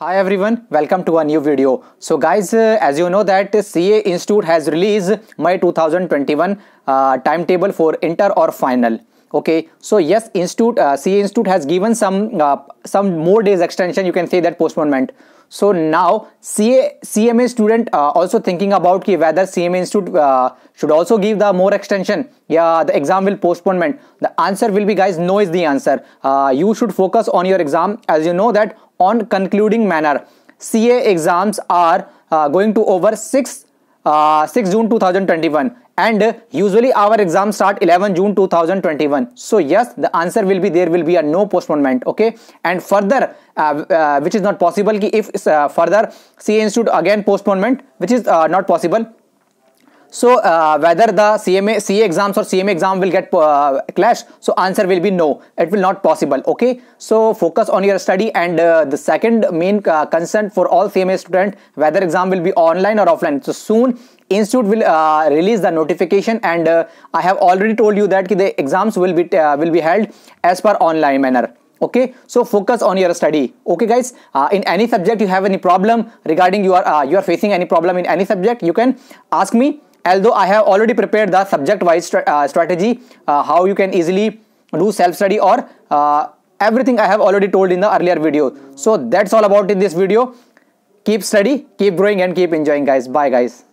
Hi everyone, welcome to a new video. So guys, uh, as you know that CA Institute has released my 2021 uh, timetable for inter or final okay so yes institute uh, ca institute has given some uh, some more days extension you can say that postponement so now CA, cma student uh, also thinking about ki whether cma institute uh, should also give the more extension yeah the exam will postponement the answer will be guys no is the answer uh, you should focus on your exam as you know that on concluding manner ca exams are uh, going to over 6 uh, 6 June 2021 and uh, usually our exam start 11 June 2021. So yes, the answer will be there will be a no postponement. Okay. And further, uh, uh, which is not possible if uh, further CA Institute again postponement, which is uh, not possible. So uh, whether the CMA, CA exams or CMA exam will get uh, clash, so answer will be no. It will not possible. Okay. So focus on your study and uh, the second main uh, concern for all CMA student, whether exam will be online or offline. So soon institute will uh, release the notification and uh, i have already told you that the exams will be uh, will be held as per online manner okay so focus on your study okay guys uh, in any subject you have any problem regarding you are uh, you are facing any problem in any subject you can ask me although I have already prepared the subject-wise uh, strategy, uh, how you can easily do self-study or uh, everything I have already told in the earlier video. So that's all about in this video. Keep study, keep growing and keep enjoying guys. Bye guys.